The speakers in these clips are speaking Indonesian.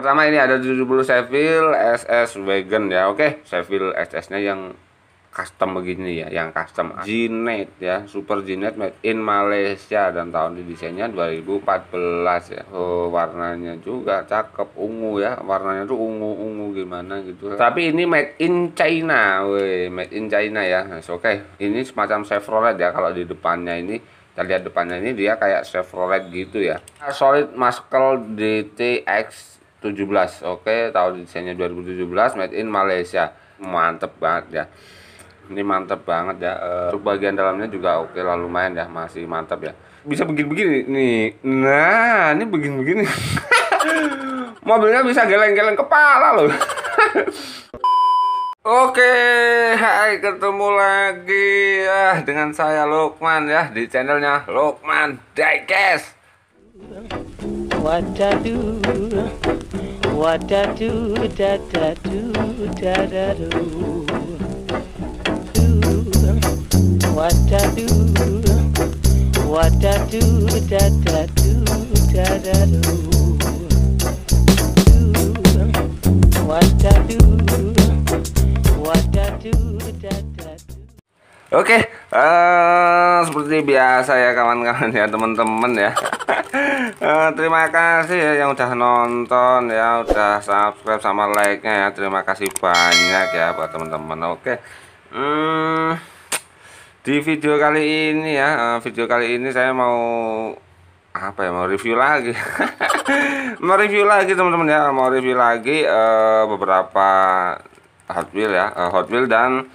pertama ini ada 70 Seville SS Wagon ya. Oke, Seville SS-nya yang custom begini ya, yang custom Jinet ya, Super Jinet made in Malaysia dan tahun desainnya 2014 ya. Oh, warnanya juga cakep ungu ya, warnanya tuh ungu-ungu gimana gitu. Tapi ini made in China, weh, made in China ya. Nah, oke, okay. ini semacam Chevrolet ya kalau di depannya ini kita lihat depannya ini dia kayak Chevrolet gitu ya solid muscle DTX belas, oke tahun desainnya 2017 made in Malaysia mantep banget ya ini mantep banget ya eh, untuk bagian dalamnya juga oke lalu main ya masih mantep ya bisa begini-begini nih nah ini begini-begini mobilnya bisa geleng-geleng kepala loh Oke, hai ketemu lagi ya dengan saya Lukman ya di channelnya Lukman Diecast. What dulu. what da do da da do da da do do what da do what da do da da do da da do do what da do what da do da da do Okay Uh, seperti biasa ya kawan-kawan ya teman-teman ya uh, terima kasih ya yang udah nonton ya udah subscribe sama like nya ya terima kasih banyak ya buat teman-teman oke hmm, di video kali ini ya uh, video kali ini saya mau apa ya mau review lagi mau review lagi teman-teman ya mau review lagi uh, beberapa Hot Wheel ya uh, Hot Wheel dan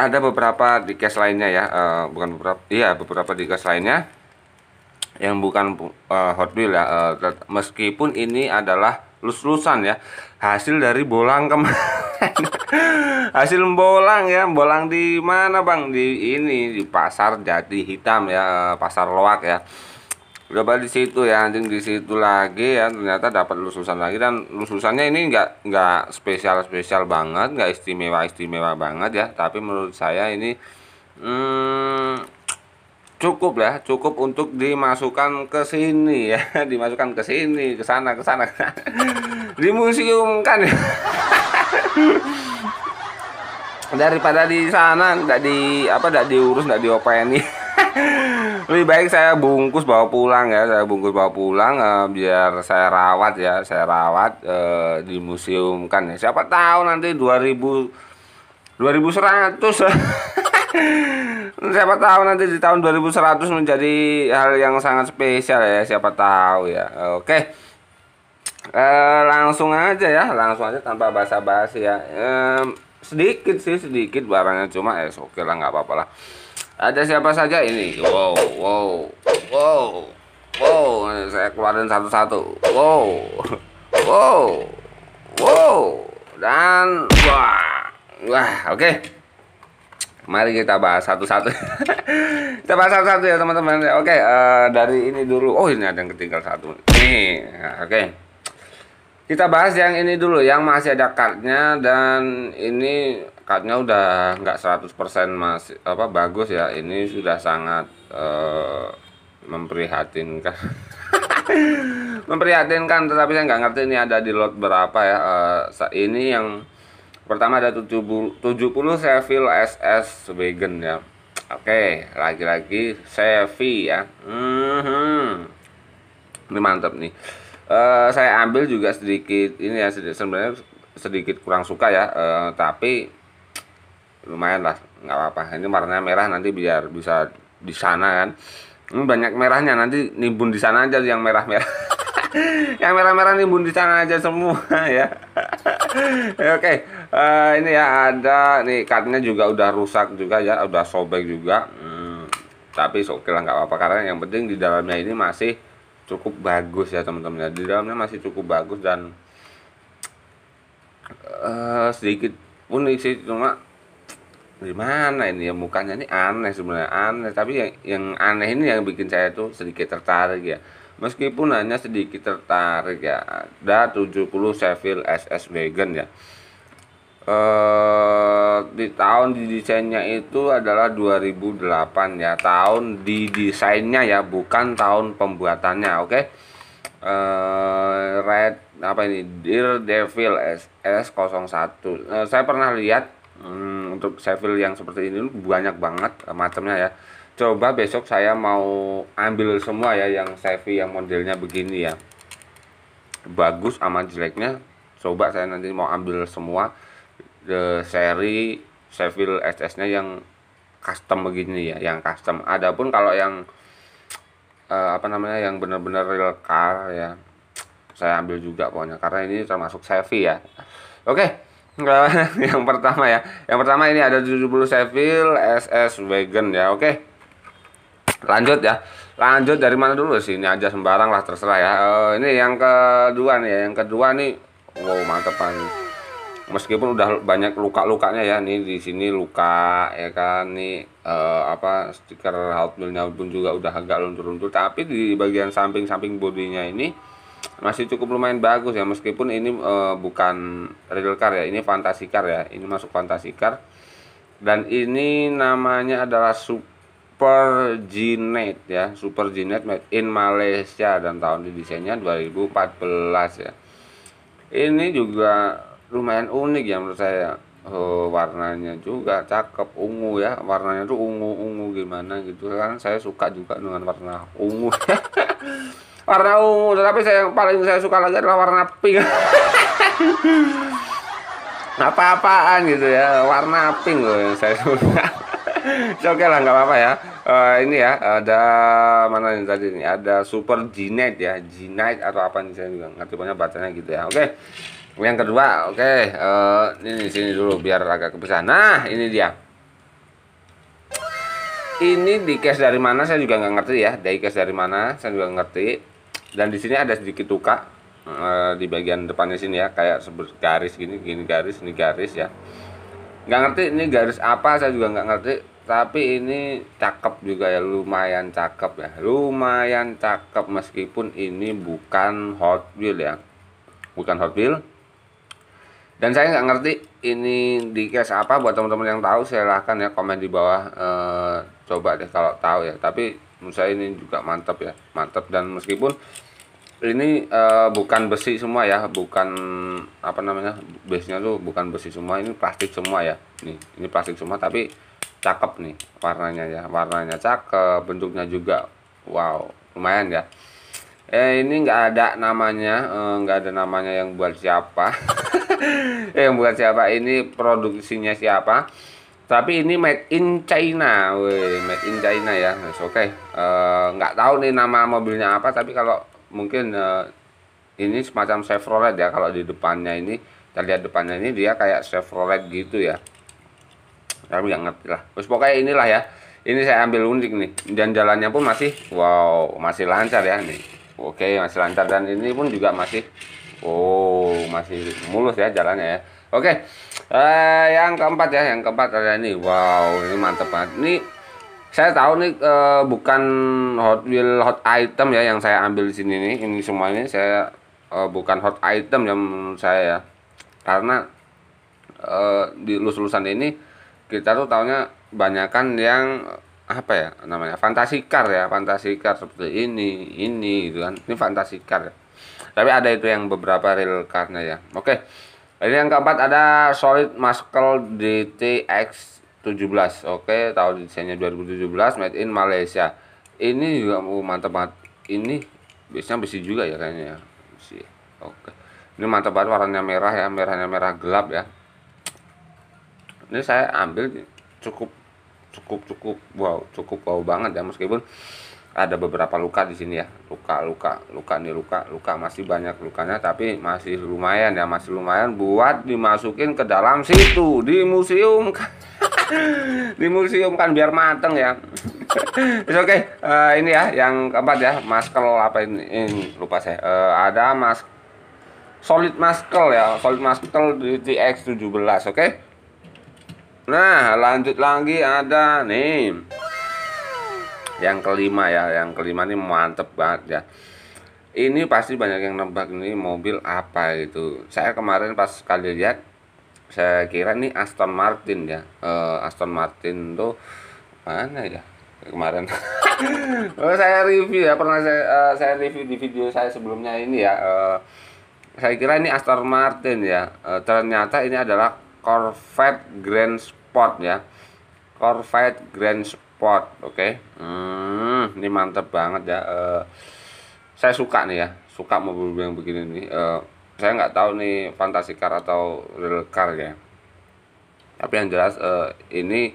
ada beberapa di case lainnya ya uh, bukan beberapa iya beberapa di case lainnya yang bukan uh, Hot Wheels ya uh, meskipun ini adalah lus-lusan ya hasil dari bolang kemarin hasil bolang ya bolang di mana bang di ini di pasar jati hitam ya pasar loak ya udah balik situ ya anjing di situ lagi ya ternyata dapat lususan lagi dan lususannya ini nggak nggak spesial spesial banget nggak istimewa istimewa banget ya tapi menurut saya ini hmm, cukup ya cukup untuk dimasukkan ke sini ya dimasukkan ke sini ke sana ke sana dimusiumkan ya daripada di sana nggak di apa nggak diurus nggak diopeni lebih baik saya bungkus bawa pulang ya saya bungkus bawa pulang uh, biar saya rawat ya saya rawat uh, eh, di museum kan ya siapa tahu nanti 2000 2100 siapa tahu nanti di tahun 2100 menjadi hal yang sangat spesial ya siapa tahu ya oke okay. Uh, eh, langsung aja ya langsung aja tanpa basa-basi ya um, sedikit sih sedikit barangnya cuma es ya, eh, oke okay lah nggak apa-apa lah ada siapa saja ini wow wow wow wow saya keluarin satu-satu wow wow wow dan wah wah oke okay. Mari kita bahas satu-satu. kita bahas satu-satu ya teman-teman. Oke, okay, uh, eh, dari ini dulu. Oh ini ada yang ketinggal satu. Nih, oke. Okay kita bahas yang ini dulu yang masih ada cardnya dan ini cardnya udah nggak 100% masih apa bagus ya ini sudah sangat uh, memprihatinkan memprihatinkan tetapi saya nggak ngerti ini ada di lot berapa ya uh, ini yang pertama ada 70 70 Seville SS Wagon ya oke lagi-lagi Sevi ya mm -hmm. ini mantap nih Eh, saya ambil juga sedikit ini ya sedikit, sebenarnya sedikit kurang suka ya uh, tapi lumayan lah nggak apa-apa ini warnanya merah nanti biar bisa di sana kan ini banyak merahnya nanti nimbun di sana aja yang merah-merah yang merah-merah nimbun di sana aja semua ya. ya oke okay. uh, eh, ini ya ada nih kartunya juga udah rusak juga ya udah sobek juga hmm, tapi oke okay lah nggak apa-apa karena yang penting di dalamnya ini masih cukup bagus ya teman-teman ya di dalamnya masih cukup bagus dan uh, sedikit unik sih cuma gimana ini ya mukanya ini aneh sebenarnya aneh tapi yang yang aneh ini yang bikin saya tuh sedikit tertarik ya meskipun hanya sedikit tertarik ya ada 70 seville SS Wagon ya Eh, di tahun didesainnya itu adalah 2008 ya tahun didesainnya ya bukan tahun pembuatannya oke okay? uh, eh, red apa ini Dear Devil SS 01 uh, eh, saya pernah lihat um, untuk Seville yang seperti ini banyak banget uh, macamnya ya coba besok saya mau ambil semua ya yang Seville yang modelnya begini ya bagus amat jeleknya coba saya nanti mau ambil semua the seri Seville SS-nya yang custom begini ya, yang custom. Adapun kalau yang uh, apa namanya yang benar-benar real car ya, saya ambil juga pokoknya karena ini termasuk Chevy ya. Oke, okay. yang pertama ya. Yang pertama ini ada 70 Seville SS Wagon ya. Oke. Okay. Lanjut ya. Lanjut dari mana dulu sih? Ini aja sembarang lah terserah ya. Uh, ini yang kedua nih, ya. yang kedua nih. Wow, mantap banget meskipun udah banyak luka-lukanya ya nih di sini luka ya kan nih uh, apa stiker hotmailnya pun juga udah agak luntur-luntur tapi di bagian samping-samping bodinya ini masih cukup lumayan bagus ya meskipun ini uh, bukan real car ya ini fantasi car ya ini masuk fantasi car dan ini namanya adalah Super Genet ya Super Genet made in Malaysia dan tahun di desainnya 2014 ya ini juga lumayan unik ya menurut saya oh, warnanya juga cakep ungu ya warnanya tuh ungu ungu gimana gitu kan saya suka juga dengan warna ungu warna ungu tapi saya yang paling saya suka lagi adalah warna pink apa-apaan gitu ya warna pink loh yang saya suka oke lah nggak apa-apa ya uh, ini ya ada mana yang tadi ini ada super g ya g atau apa nih saya juga ngerti banyak bacanya gitu ya oke okay yang kedua oke okay, uh, eh, ini sini dulu biar agak kebesar nah ini dia ini di case dari mana saya juga nggak ngerti ya dari case dari mana saya juga ngerti dan di sini ada sedikit luka uh, di bagian depannya sini ya kayak garis gini gini garis ini garis ya nggak ngerti ini garis apa saya juga nggak ngerti tapi ini cakep juga ya lumayan cakep ya lumayan cakep meskipun ini bukan Hot Wheel ya bukan Hot Wheel dan saya nggak ngerti ini di case apa buat teman-teman yang tahu silahkan ya komen di bawah e, coba deh kalau tahu ya tapi menurut saya ini juga mantap ya mantap dan meskipun ini e, bukan besi semua ya bukan apa namanya besinya tuh bukan besi semua ini plastik semua ya nih ini plastik semua tapi cakep nih warnanya ya warnanya cakep bentuknya juga wow lumayan ya eh ini nggak ada namanya eh, nggak e, ada namanya yang buat siapa yang bukan siapa ini produksinya siapa tapi ini made in China, Wih, made in China ya, nah, oke. Okay. Uh, eh, nggak tahu nih nama mobilnya apa, tapi kalau mungkin uh, ini semacam Chevrolet ya, kalau di depannya ini, kita lihat depannya ini dia kayak Chevrolet gitu ya. Tapi nggak ngerti lah. Terus pokoknya inilah ya, ini saya ambil unik nih, dan jalannya pun masih, wow, masih lancar ya nih. Oke, okay, masih lancar dan ini pun juga masih Oh, masih mulus ya jalannya ya. Oke. Eh, yang keempat ya, yang keempat ada ini. Wow, ini mantep banget. Ini saya tahu nih eh, bukan Hot Wheel hot item ya yang saya ambil di sini nih. Ini semuanya saya eh, bukan hot item yang saya ya. Karena eh, di lulusan ini kita tuh tahunya banyakkan yang apa ya namanya fantasi car ya fantasi car seperti ini ini gitu kan ini car ya tapi ada itu yang beberapa real karena ya oke okay. ini yang keempat ada solid muscle DTX 17 oke okay. tahun desainnya 2017 made in Malaysia ini juga oh, uh, mantap banget ini biasanya besi juga ya kayaknya ya besi oke ini mantap banget warnanya merah ya merahnya merah gelap ya ini saya ambil cukup cukup cukup wow cukup wow banget ya meskipun ada beberapa luka di sini ya luka luka luka nih luka luka masih banyak lukanya tapi masih lumayan ya masih lumayan buat dimasukin ke dalam situ di museum di museum kan biar mateng ya oke okay. uh, ini ya yang keempat ya masker apa ini, ini lupa saya uh, ada mas solid masker ya solid masker maskel TX 17 oke okay? nah lanjut lagi ada nih yang kelima ya yang kelima ini mantep banget ya ini pasti banyak yang nembak ini mobil apa itu. saya kemarin pas kali lihat saya kira ini Aston Martin ya uh, Aston Martin tuh mana ya kemarin oh, saya review ya pernah saya uh, saya review di video saya sebelumnya ini ya uh, saya kira ini Aston Martin ya uh, ternyata ini adalah Corvette Grand Sport ya Corvette Grand Sport pot oke okay? hmm, ini mantep banget ya uh, saya suka nih ya suka mobil yang begini nih uh, saya nggak tahu nih fantasi car atau real car ya tapi yang jelas uh, ini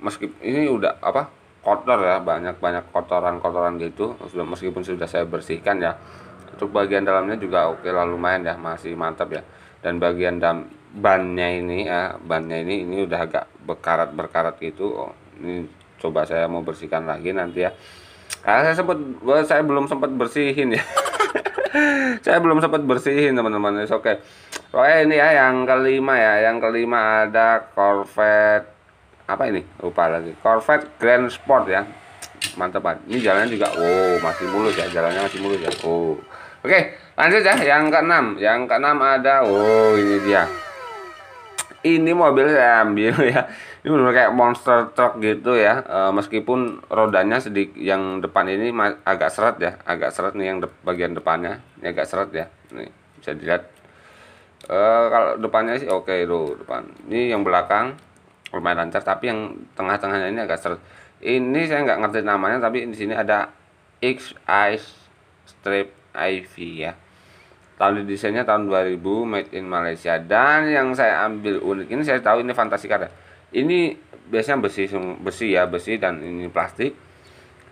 meskipun ini udah apa kotor ya banyak banyak kotoran kotoran gitu sudah meskipun sudah saya bersihkan ya untuk bagian dalamnya juga oke okay lah lumayan ya masih mantap ya dan bagian dalam bannya ini ya bannya ini ini udah agak berkarat berkarat gitu oh, ini coba saya mau bersihkan lagi nanti ya ah, saya sempat saya belum sempat bersihin ya saya belum sempat bersihin teman-teman oke okay. Oke ini ya yang kelima ya yang kelima ada Corvette apa ini lupa lagi Corvette Grand Sport ya mantap banget ini jalannya juga oh masih mulus ya jalannya masih mulus ya oh oke okay, lanjut ya yang keenam yang keenam ada oh ini dia ini mobil saya ambil ya ini benar kayak monster truck gitu ya e, meskipun rodanya sedikit yang depan ini agak seret ya agak seret nih yang de bagian depannya ini agak seret ya nih bisa dilihat e, kalau depannya sih oke okay, tuh depan ini yang belakang lumayan lancar tapi yang tengah-tengahnya ini agak seret ini saya nggak ngerti namanya tapi di sini ada X Ice Strip IV ya tahun desainnya tahun 2000 made in Malaysia dan yang saya ambil unik ini saya tahu ini fantasi karya ini biasanya besi besi ya besi dan ini plastik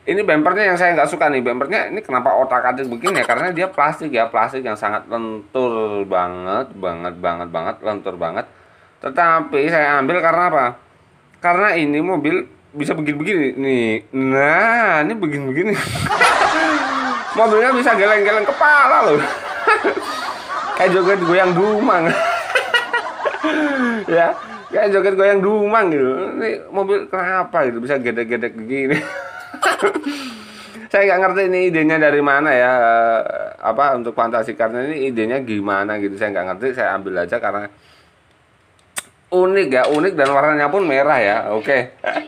ini bempernya yang saya nggak suka nih bempernya ini kenapa otak atik begini ya karena dia plastik ya plastik yang sangat lentur banget banget banget banget lentur banget tetapi saya ambil karena apa karena ini mobil bisa begini-begini nih nah ini begini-begini mobilnya bisa geleng-geleng kepala loh kayak joget goyang dumang ya Kayak joget goyang dumang gitu. Ini mobil kenapa gitu bisa gedek-gedek begini. saya nggak ngerti ini idenya dari mana ya eh, apa untuk fantasi karena ini idenya gimana gitu saya nggak ngerti saya ambil aja karena unik ya unik dan warnanya pun merah ya oke okay.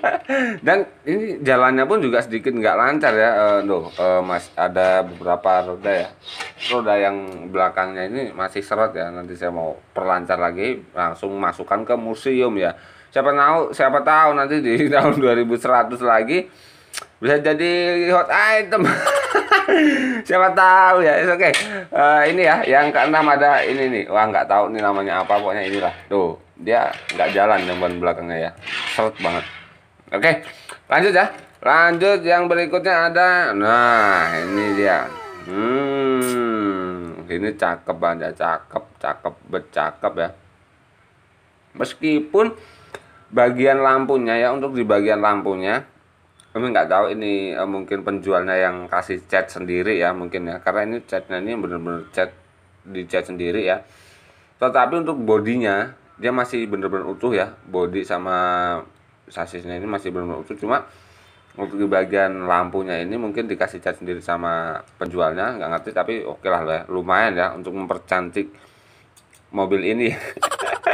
dan ini jalannya pun juga sedikit nggak lancar ya eh, uh, doh eh, e, mas ada beberapa roda ya roda yang belakangnya ini masih seret ya nanti saya mau perlancar lagi langsung masukkan ke museum ya siapa tahu siapa tahu nanti di tahun 2100 lagi bisa jadi hot item siapa tahu ya oke okay. uh, ini ya yang keenam ada ini nih wah nggak tahu nih namanya apa pokoknya inilah tuh dia nggak jalan yang ban belakangnya ya seret banget oke lanjut ya lanjut yang berikutnya ada nah ini dia hmm ini cakep aja cakep cakep bercakep ya meskipun bagian lampunya ya untuk di bagian lampunya kami nggak tahu ini eh, mungkin penjualnya yang kasih cat sendiri ya mungkin ya karena ini catnya ini benar-benar cat di cat sendiri ya tetapi untuk bodinya dia masih bener-bener utuh ya body sama sasisnya ini masih bener-bener utuh cuma untuk di bagian lampunya ini mungkin dikasih cat sendiri sama penjualnya nggak ngerti tapi oke okay lah lumayan ya untuk mempercantik mobil ini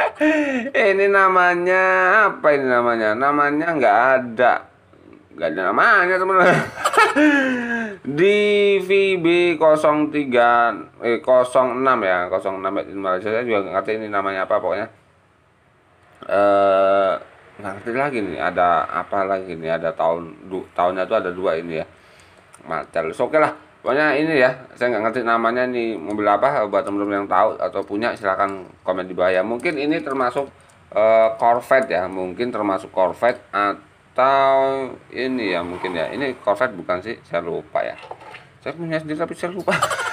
ini namanya apa ini namanya namanya nggak ada nggak ada namanya sebenarnya eh, ya, ya, di VB 03 eh 06 ya 06 Malaysia saya juga nggak ngerti ini namanya apa pokoknya eh uh, ngerti lagi nih ada apa lagi nih ada tahun du, tahunnya tuh ada dua ini ya so, oke okay lah pokoknya ini ya saya nggak ngerti namanya nih mobil apa buat teman-teman yang tahu atau punya silahkan komen di bawah ya mungkin ini termasuk uh, Corvette ya mungkin termasuk Corvette atau ini ya mungkin ya ini Corvette bukan sih saya lupa ya saya punya sendiri tapi saya lupa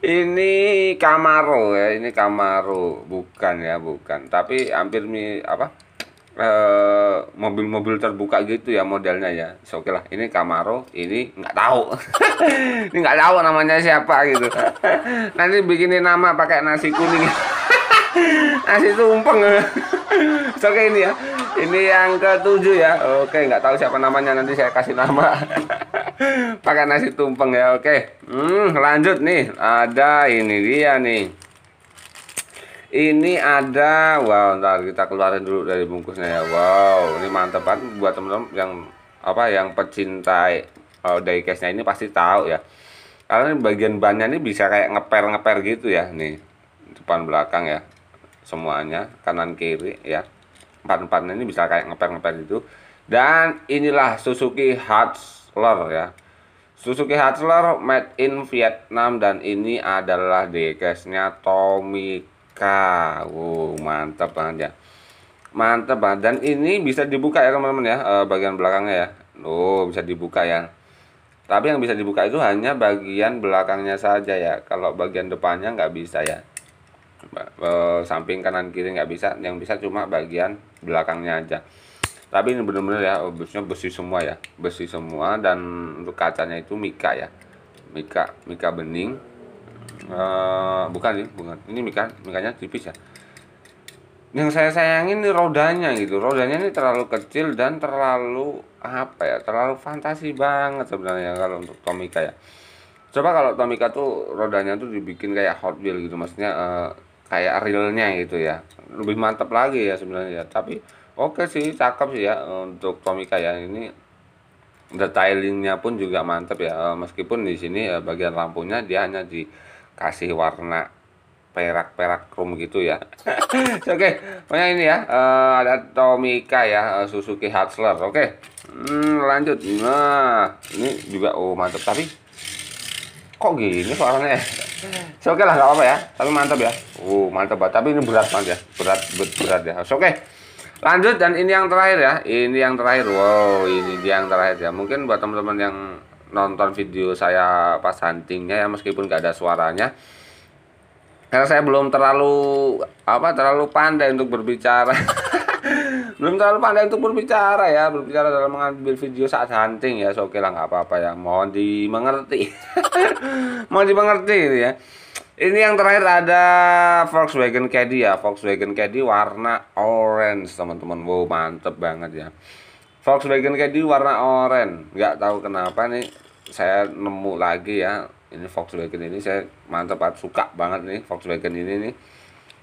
ini Camaro ya, ini Camaro, bukan ya, bukan. Tapi hampir mi apa? Eh, mobil-mobil e, terbuka gitu ya modelnya ya. So, Oke okay lah, ini Camaro, ini nggak tahu. ini nggak tahu namanya siapa gitu. Nanti bikinin nama pakai nasi kuning. nasi tumpeng. So, Oke okay, ini ya ini yang ketujuh ya oke nggak tahu siapa namanya nanti saya kasih nama pakai nasi tumpeng ya oke hmm, lanjut nih ada ini dia nih ini ada wow ntar kita keluarin dulu dari bungkusnya ya wow ini mantep banget buat temen-temen yang apa yang pecinta oh, eh, dari case-nya ini pasti tahu ya karena bagian bannya ini bisa kayak ngepel ngepel gitu ya nih depan belakang ya semuanya kanan kiri ya empat-empatnya ini bisa kayak ngeper-ngeper gitu dan inilah Suzuki Hustler ya Suzuki Hustler made in Vietnam dan ini adalah DKS nya Tomica wow mantap banget ya mantap banget dan ini bisa dibuka ya teman-teman ya eh, bagian belakangnya ya oh bisa dibuka ya tapi yang bisa dibuka itu hanya bagian belakangnya saja ya kalau bagian depannya nggak bisa ya Eh, samping kanan kiri nggak bisa yang bisa cuma bagian belakangnya aja tapi ini bener-bener ya busnya besi semua ya besi semua dan untuk kacanya itu mika ya mika mika bening e, bukan sih bukan ini mika mikanya tipis ya yang saya sayangin ini rodanya gitu rodanya ini terlalu kecil dan terlalu apa ya terlalu fantasi banget sebenarnya ya kalau untuk Tomika ya coba kalau Tomika tuh rodanya tuh dibikin kayak Hot Wheel gitu maksudnya eh, kayak realnya gitu ya lebih mantap lagi ya sebenarnya ya. tapi oke okay sih cakep sih ya eh, untuk Tomika ya ini detailingnya pun juga mantap ya eh, meskipun di sini eh, bagian lampunya dia hanya dikasih warna perak-perak krom gitu ya oke okay. pokoknya ini ya ada Tomika ya Suzuki Hustler oke okay. hmm, lanjut nah ini juga oh mantap tapi kok gini soalnya so, iya. oke okay lah nggak apa-apa ya tapi mantap ya uh mantap banget tapi ini berat banget ya berat berat, berat ya so, oke okay. lanjut dan ini yang terakhir ya ini yang terakhir wow ini dia yang terakhir ya mungkin buat teman-teman yang nonton video saya pas huntingnya ya meskipun nggak ada suaranya karena saya belum terlalu apa terlalu pandai untuk berbicara belum terlalu pandai untuk berbicara ya berbicara dalam mengambil video saat hunting ya so, oke okay lah nggak apa-apa ya mohon dimengerti mohon dimengerti gitu ya ini yang terakhir ada Volkswagen Caddy ya Volkswagen Caddy warna orange teman-teman wow mantep banget ya Volkswagen Caddy warna orange nggak tahu kenapa nih saya nemu lagi ya ini Volkswagen ini saya mantep banget suka banget nih Volkswagen ini nih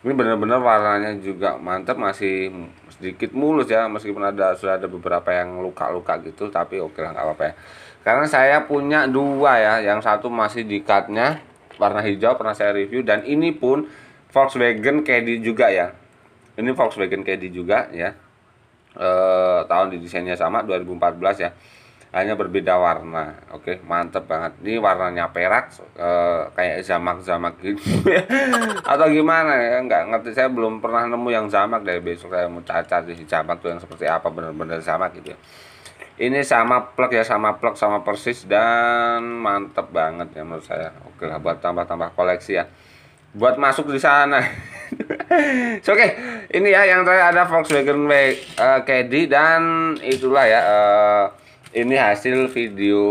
ini benar-benar warnanya juga mantap masih sedikit mulus ya meskipun ada sudah ada beberapa yang luka-luka gitu tapi oke lah nggak apa-apa ya karena saya punya dua ya yang satu masih di cutnya warna hijau pernah saya review dan ini pun Volkswagen Caddy juga ya ini Volkswagen Caddy juga ya e, tahun di desainnya sama 2014 ya hanya berbeda warna oke okay, mantep banget ini warnanya perak e, kayak zamak zamak gitu ya. atau gimana ya nggak ngerti saya belum pernah nemu yang zamak dari besok saya mau cacat di zamak tuh yang seperti apa bener-bener sama gitu ya ini sama plug ya sama plug, sama persis dan mantep banget ya menurut saya oke lah buat tambah-tambah koleksi ya buat masuk di sana so, oke okay. ini ya yang terakhir ada Volkswagen eh, Caddy uh, dan itulah ya uh, ini hasil video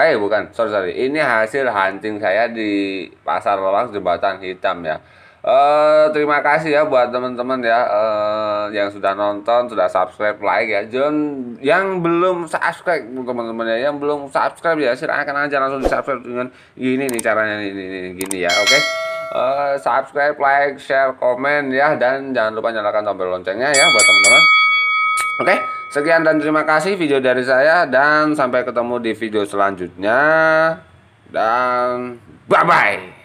eh bukan sorry sorry ini hasil hunting saya di pasar lawang jembatan hitam ya uh, terima kasih ya buat teman-teman ya uh, yang sudah nonton sudah subscribe like ya John. yang belum subscribe teman-teman ya yang belum subscribe ya silahkan aja langsung di subscribe dengan gini nih caranya ini, ini gini ya oke okay? Uh, eh, subscribe, like, share, komen ya dan jangan lupa nyalakan tombol loncengnya ya buat teman-teman. Oke, sekian dan terima kasih video dari saya dan sampai ketemu di video selanjutnya dan bye bye.